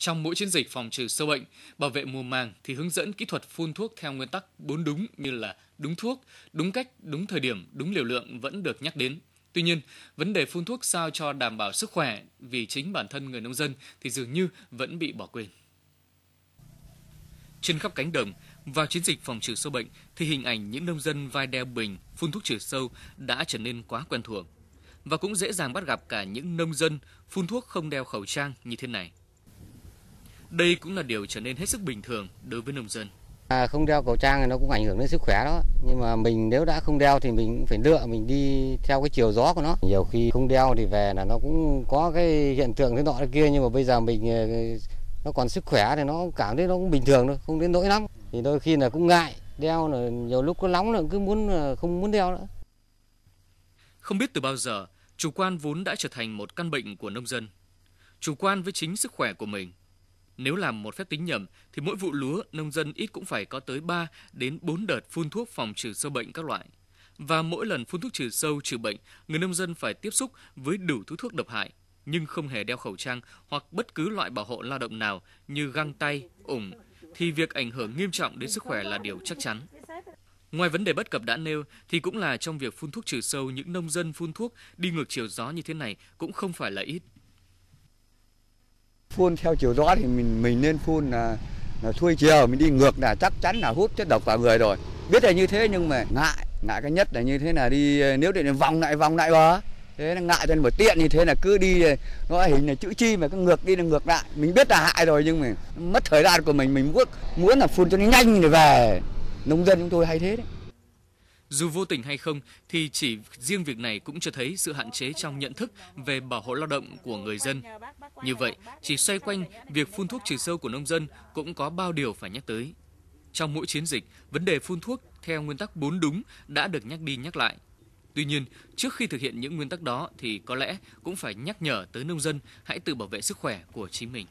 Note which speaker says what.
Speaker 1: Trong mỗi chiến dịch phòng trừ sâu bệnh, bảo vệ mùa màng thì hướng dẫn kỹ thuật phun thuốc theo nguyên tắc bốn đúng như là đúng thuốc, đúng cách, đúng thời điểm, đúng liều lượng vẫn được nhắc đến. Tuy nhiên, vấn đề phun thuốc sao cho đảm bảo sức khỏe vì chính bản thân người nông dân thì dường như vẫn bị bỏ quên. Trên khắp cánh đồng, vào chiến dịch phòng trừ sâu bệnh thì hình ảnh những nông dân vai đeo bình phun thuốc trừ sâu đã trở nên quá quen thuộc. Và cũng dễ dàng bắt gặp cả những nông dân phun thuốc không đeo khẩu trang như thế này. Đây cũng là điều trở nên hết sức bình thường đối với nông dân.
Speaker 2: À, không đeo khẩu trang thì nó cũng ảnh hưởng đến sức khỏe đó. Nhưng mà mình nếu đã không đeo thì mình cũng phải lựa mình đi theo cái chiều gió của nó. Nhiều khi không đeo thì về là nó cũng có cái hiện tượng thế nọ thế kia nhưng mà bây giờ mình ờ, nó còn sức khỏe thì nó cảm thấy nó cũng bình thường thôi, không đến nỗi lắm. Thì đôi khi là cũng ngại đeo là nhiều lúc có nóng là cứ muốn ờ, không muốn đeo nữa.
Speaker 1: Không biết từ bao giờ, chủ quan vốn đã trở thành một căn bệnh của nông dân. Chủ quan với chính sức khỏe của mình nếu làm một phép tính nhầm thì mỗi vụ lúa nông dân ít cũng phải có tới 3 đến 4 đợt phun thuốc phòng trừ sâu bệnh các loại. Và mỗi lần phun thuốc trừ sâu trừ bệnh, người nông dân phải tiếp xúc với đủ thứ thuốc độc hại nhưng không hề đeo khẩu trang hoặc bất cứ loại bảo hộ lao động nào như găng tay, ủng thì việc ảnh hưởng nghiêm trọng đến sức khỏe là điều chắc chắn. Ngoài vấn đề bất cập đã nêu thì cũng là trong việc phun thuốc trừ sâu những nông dân phun thuốc đi ngược chiều gió như thế này cũng không phải là ít.
Speaker 3: Phun theo chiều gió thì mình mình nên phun là là xuôi chiều mình đi ngược là chắc chắn là hút chất độc vào người rồi. Biết là như thế nhưng mà ngại, ngại cái nhất là như thế là đi nếu để vòng lại vòng lại bờ thế là ngại cho nên tiện như thế là cứ đi nó hình là chữ chi mà cứ ngược đi là ngược lại mình biết là hại rồi nhưng mà mất thời gian của mình mình muốn muốn là phun cho nó nhanh để về nông dân chúng tôi hay thế đấy
Speaker 1: dù vô tình hay không thì chỉ riêng việc này cũng cho thấy sự hạn chế trong nhận thức về bảo hộ lao động của người dân. Như vậy, chỉ xoay quanh việc phun thuốc trừ sâu của nông dân cũng có bao điều phải nhắc tới. Trong mỗi chiến dịch, vấn đề phun thuốc theo nguyên tắc bốn đúng đã được nhắc đi nhắc lại. Tuy nhiên, trước khi thực hiện những nguyên tắc đó thì có lẽ cũng phải nhắc nhở tới nông dân hãy tự bảo vệ sức khỏe của chính mình.